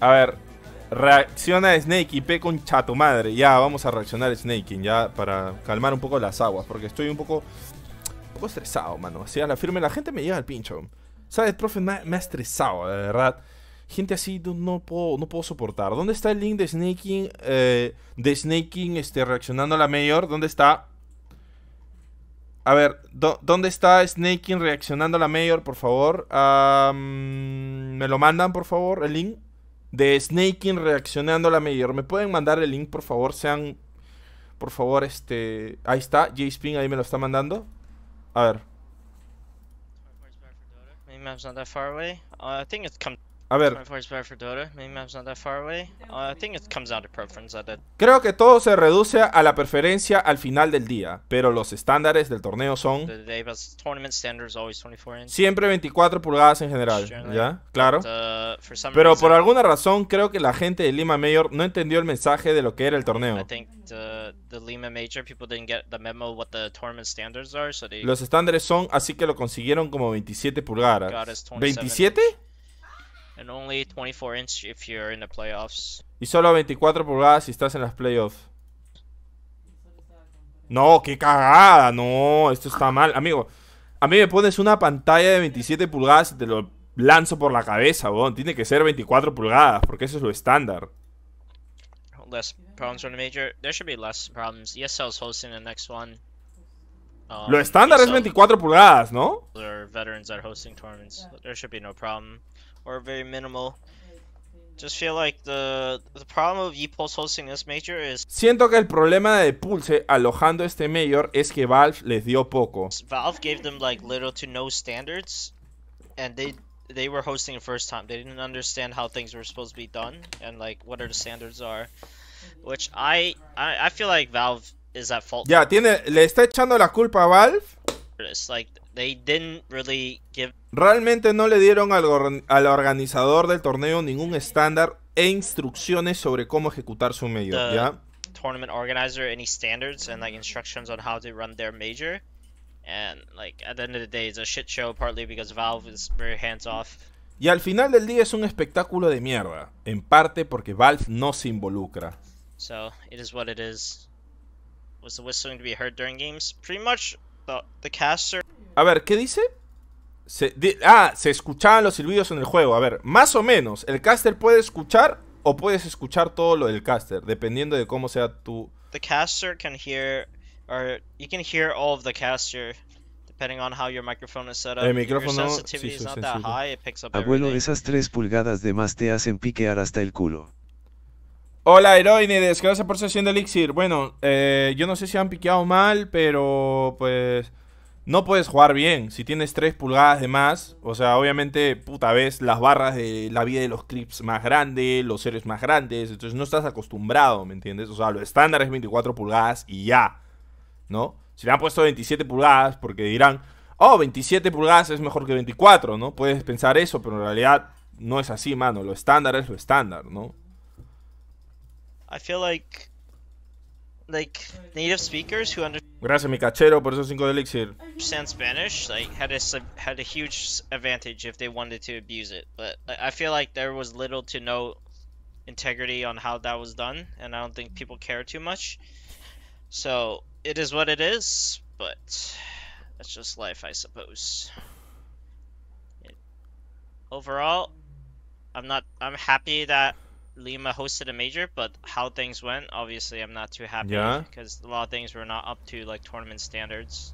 A ver, reacciona Snake y pe con chato madre. Ya, vamos a reaccionar Snaking, ya, para calmar un poco las aguas, porque estoy un poco. Un poco estresado, mano. Así a la firme la gente me llega al pincho. ¿Sabes, profe? Me, ha estresado, de verdad. Gente así no, puedo, no puedo soportar. ¿Dónde está el link de Snaking? Eh, de Snaking este, reaccionando a la mayor. ¿Dónde está? A ver, ¿dónde está Snaking reaccionando a la mayor, por favor? ¿Me lo mandan, por favor, el link? de Snaking reaccionando a la mayor. ¿Me pueden mandar el link, por favor? Sean. Por favor, este. Ahí está, Spin ahí me lo está mandando. A ver. A ver. Creo que todo se reduce a la preferencia al final del día, pero los estándares del torneo son siempre 24 pulgadas en general, ¿ya? Claro. Uh, pero por alguna razón creo que la gente de Lima Mayor no entendió el mensaje de lo que era el torneo. Los estándares son así que lo consiguieron como 27 pulgadas. ¿27? 24 Y solo 24 pulgadas si estás en las playoffs. No, qué cagada, no, esto está mal, amigo. A mí me pones una pantalla de 27 pulgadas y te lo lanzo por la cabeza, weón. Tiene que ser 24 pulgadas, porque eso es lo estándar. lo um, estándar e es 24 pulgadas, ¿no? veterans are hosting tournaments. There should be no problem, or very minimal. Just feel like the, the problem of Pulse hosting this major is... Siento que el problema de Pulse alojando este mayor es que Valve les dio poco. Valve gave them like little to no standards, and they they were hosting the first time. They didn't understand how things were supposed to be done and like what are the standards are, which I I, I feel like Valve is at fault. Ya tiene le está echando la culpa a Valve like, they didn't really give... Realmente no le dieron al, al organizador del torneo ningún estándar e instrucciones sobre cómo ejecutar su mayor, ¿ya? tournament organizer any standards and like instructions on how to run their major. And like at the end of the day, it's a shit show partly because Valve is very hands off. Y al final del día es un espectáculo de mierda, en parte porque Valve no se involucra. So it is what it is. Was the whistling to be heard during games? Pretty much a ver, ¿qué dice? Se, ah, se escuchaban los silbidos en el juego. A ver, más o menos, el caster puede escuchar o puedes escuchar todo lo del caster, dependiendo de cómo sea tu. caster can hear, all of the caster. Depending on how your microphone El micrófono, sí, Abuelo, esas tres pulgadas de más te hacen piquear hasta el culo. Hola, Heroinides, gracias por sesión de elixir. Bueno, eh, yo no sé si han piqueado mal, pero pues no puedes jugar bien. Si tienes 3 pulgadas de más, o sea, obviamente, puta vez, las barras de la vida de los clips más grandes, los seres más grandes, entonces no estás acostumbrado, ¿me entiendes? O sea, lo estándar es 24 pulgadas y ya, ¿no? Si le han puesto 27 pulgadas, porque dirán, oh, 27 pulgadas es mejor que 24, ¿no? Puedes pensar eso, pero en realidad no es así, mano. Lo estándar es lo estándar, ¿no? I feel like like native speakers who understand Gracias, mi cachero, por esos de elixir. Understand Spanish like had a had a huge advantage if they wanted to abuse it, but I feel like there was little to no integrity on how that was done, and I don't think people care too much. So it is what it is, but that's just life, I suppose. It, overall, I'm not. I'm happy that Lima hosted a major, but how things went, obviously, I'm not too happy. Yeah. Because a lot of things were not up to like tournament standards.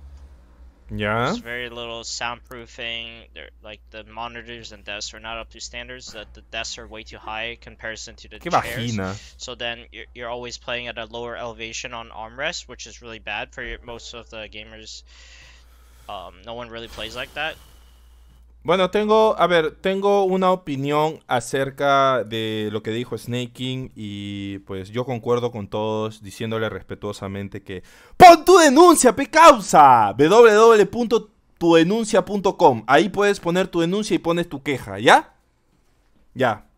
Yeah. There's very little soundproofing. They're, like the monitors and desks are not up to standards. That the desks are way too high in comparison to the que chairs. So then you're, you're always playing at a lower elevation on armrest, which is really bad for your, most of the gamers. Um, no one really plays like that. Bueno, tengo, a ver, tengo una opinión acerca de lo que dijo Snaking y pues yo concuerdo con todos diciéndole respetuosamente que pon tu denuncia, pe causa, www.tudenuncia.com. Ahí puedes poner tu denuncia y pones tu queja, ¿ya? Ya.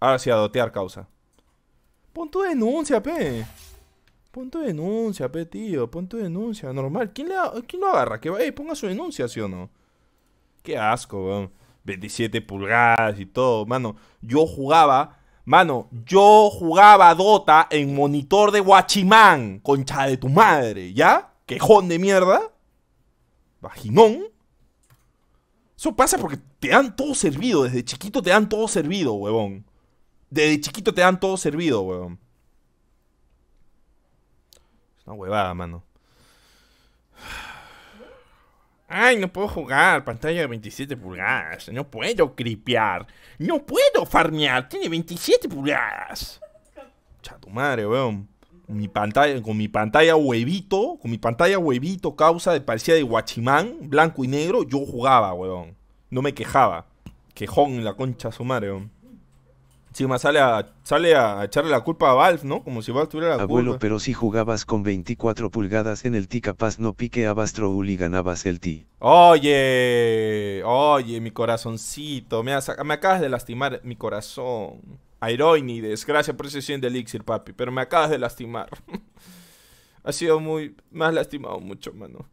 Ahora sí, a dotear causa. Pon tu denuncia, pe. Pon tu denuncia, pe, tío. Pon tu denuncia, normal. ¿Quién, le, ¿quién lo agarra? Que, ponga su denuncia, ¿sí o no? Qué asco, weón. 27 pulgadas y todo, mano. Yo jugaba, mano, yo jugaba Dota en monitor de Guachimán, concha de tu madre, ¿ya? Quejón de mierda. Vaginón. Eso pasa porque te dan todo servido, desde chiquito te dan todo servido, huevón. Desde chiquito te dan todo servido, weón Es una huevada, mano. Ay, no puedo jugar, pantalla de 27 pulgadas. No puedo cripear. No puedo farmear, tiene 27 pulgadas. Chato madre, weón. mi pantalla, con mi pantalla huevito, con mi pantalla huevito causa de parecía de guachimán, blanco y negro, yo jugaba, weón. No me quejaba. Quejón en la concha su madre, weón. Sí, sale sale a echarle la culpa a Valve, ¿no? Como si Valve tuviera la culpa. Abuelo, pero si jugabas con 24 pulgadas en el T, capaz no piqueabas Troll y ganabas el T. Oye, oye, mi corazoncito. Me, acabas de lastimar mi corazón. Aeroini, desgracia, por ese 100 de elixir, papi. Pero me acabas de lastimar. ha sido muy... Me has lastimado mucho, mano.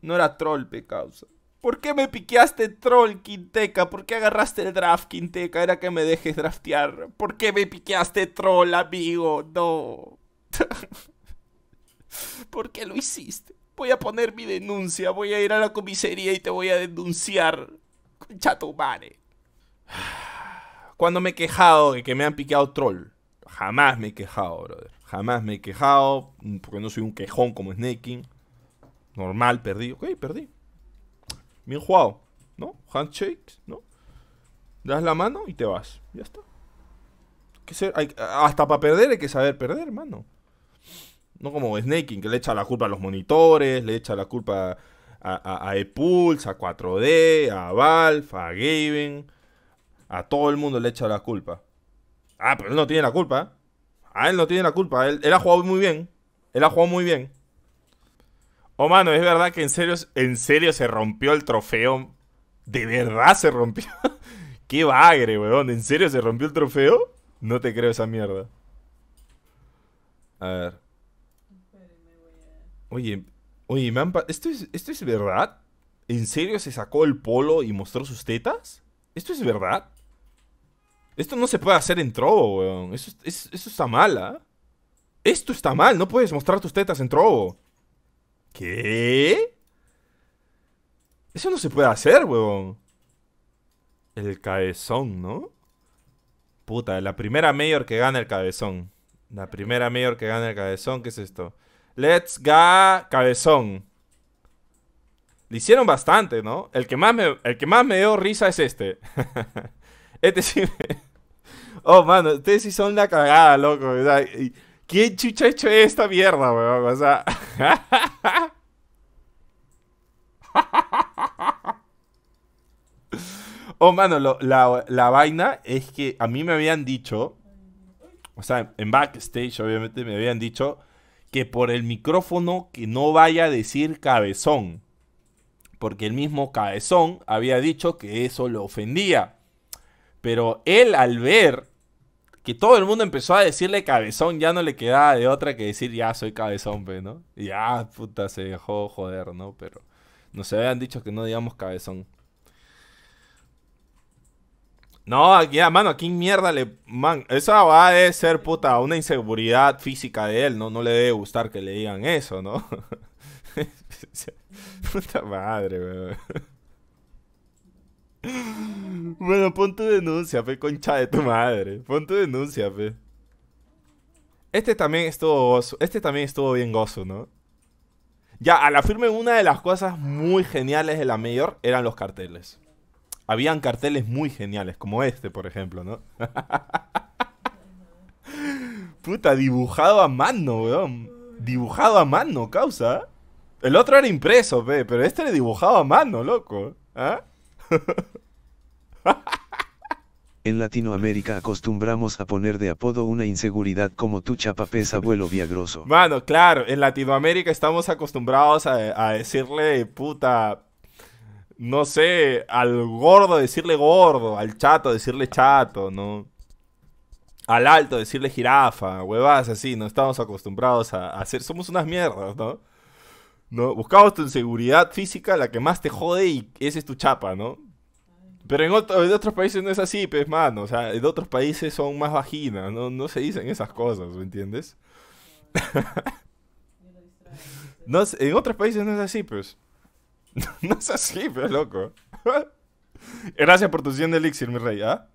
No era troll, pe causa. ¿Por qué me piqueaste troll, Quinteca? ¿Por qué agarraste el draft, Quinteca? Era que me dejes draftear. ¿Por qué me piqueaste troll, amigo? No. ¿Por qué lo hiciste? Voy a poner mi denuncia. Voy a ir a la comisaría y te voy a denunciar. Chato madre. Cuando me he quejado de que me han piqueado troll. Jamás me he quejado, brother. Jamás me he quejado. Porque no soy un quejón como Snaking. Normal, perdí. Ok, perdí bien jugado, ¿no? Handshakes, ¿no? Das la mano y te vas, ya está. Que hasta para perder hay que saber perder, mano. No como Snaking, que le echa la culpa a los monitores, le echa la culpa a, a, a Epulse, a 4D, a Valve, a Gaven. A todo el mundo le echa la culpa. Ah, pero él no tiene la culpa. A ah, él no tiene la culpa. él ha jugado muy bien. Él ha jugado muy bien oh, mano, es verdad que en serio, en serio se rompió el trofeo. De verdad se rompió. Qué bagre, weón. ¿En serio se rompió el trofeo? No te creo esa mierda. A ver. Oye, oye, me ¿Esto es, ¿esto es verdad? ¿En serio se sacó el polo y mostró sus tetas? ¿Esto es verdad? Esto no se puede hacer en trobo, weón. Eso, está mal, ¿ah? Esto está mal, no puedes mostrar tus tetas en trobo. ¿Qué? Eso no se puede hacer, huevón. El cabezón, ¿no? Puta, la primera mayor que gana el cabezón. La primera mayor que gana el cabezón, ¿qué es esto? Let's go, cabezón. Le hicieron bastante, ¿no? El que más me, el que más me dio risa es este. este sí me... Oh, mano, ustedes sí son la cagada, loco. ¿Quién chucha ha hecho esta mierda, weón? O sea... Oh, mano, la, vaina es que a mí me habían dicho, o sea, en backstage obviamente me habían dicho que por el micrófono que no vaya a decir cabezón, porque el mismo cabezón había dicho que eso lo ofendía. Pero él al ver que todo el mundo empezó a decirle cabezón, ya no le quedaba de otra que decir ya soy cabezón, ¿no? ya, ah, puta, se dejó joder, ¿no? Pero nos habían dicho que no digamos cabezón. No, ya, ah, mano, aquí mierda le. Man, esa va a ser, puta, una inseguridad física de él, ¿no? No le debe gustar que le digan eso, ¿no? puta madre, weón. Bueno, pon tu denuncia, fe, concha de tu madre. Pon tu denuncia, fe. Este también estuvo gozo. Este también estuvo bien gozo, ¿no? Ya, a la firme, una de las cosas muy geniales de la mayor eran los carteles habían carteles muy geniales, como este, por ejemplo, ¿no? Puta, dibujado a mano, weón. Dibujado a mano, causa. El otro era impreso, ve, pero este le dibujado a mano, loco. ¿ah? en Latinoamérica acostumbramos a poner de apodo una inseguridad como tu chapapés abuelo viagroso. Mano, claro, en Latinoamérica estamos acostumbrados a, a decirle puta no sé, al gordo decirle gordo, al chato decirle chato, ¿no? Al alto decirle jirafa, huevadas así, no estamos acostumbrados a, hacer, somos unas mierdas, ¿no? ¿No? Buscamos tu inseguridad física, la que más te jode y esa es tu chapa, ¿no? Pero en, otros en otros países no es así, pues, mano. O sea, en otros países son más vaginas, no, no se dicen esas cosas, ¿me entiendes? no, en otros países no es así, pues. no es así, pero loco. Gracias por tu 100 de elixir, mi rey, ¿ah?